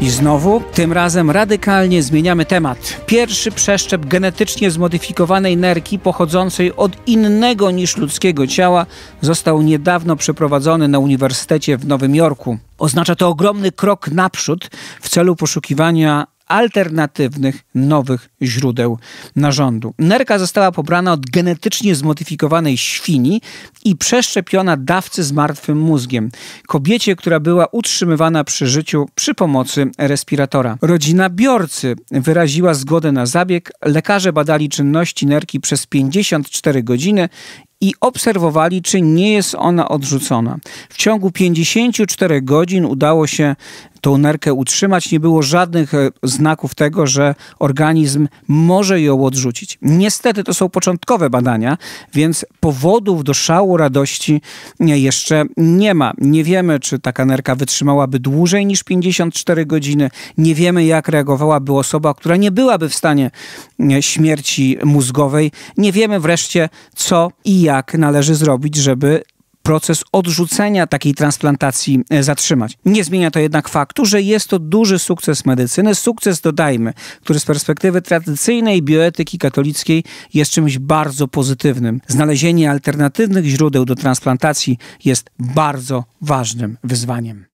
I znowu, tym razem radykalnie zmieniamy temat. Pierwszy przeszczep genetycznie zmodyfikowanej nerki pochodzącej od innego niż ludzkiego ciała został niedawno przeprowadzony na Uniwersytecie w Nowym Jorku. Oznacza to ogromny krok naprzód w celu poszukiwania alternatywnych, nowych źródeł narządu. Nerka została pobrana od genetycznie zmodyfikowanej świni i przeszczepiona dawcy z martwym mózgiem, kobiecie, która była utrzymywana przy życiu przy pomocy respiratora. Rodzina biorcy wyraziła zgodę na zabieg, lekarze badali czynności nerki przez 54 godziny i obserwowali, czy nie jest ona odrzucona. W ciągu 54 godzin udało się tą nerkę utrzymać, nie było żadnych e, znaków tego, że organizm może ją odrzucić. Niestety to są początkowe badania, więc powodów do szału radości jeszcze nie ma. Nie wiemy, czy taka nerka wytrzymałaby dłużej niż 54 godziny. Nie wiemy, jak reagowałaby osoba, która nie byłaby w stanie śmierci mózgowej. Nie wiemy wreszcie, co i jak należy zrobić, żeby proces odrzucenia takiej transplantacji e, zatrzymać. Nie zmienia to jednak faktu, że jest to duży sukces medycyny, sukces dodajmy, który z perspektywy tradycyjnej bioetyki katolickiej jest czymś bardzo pozytywnym. Znalezienie alternatywnych źródeł do transplantacji jest bardzo ważnym wyzwaniem.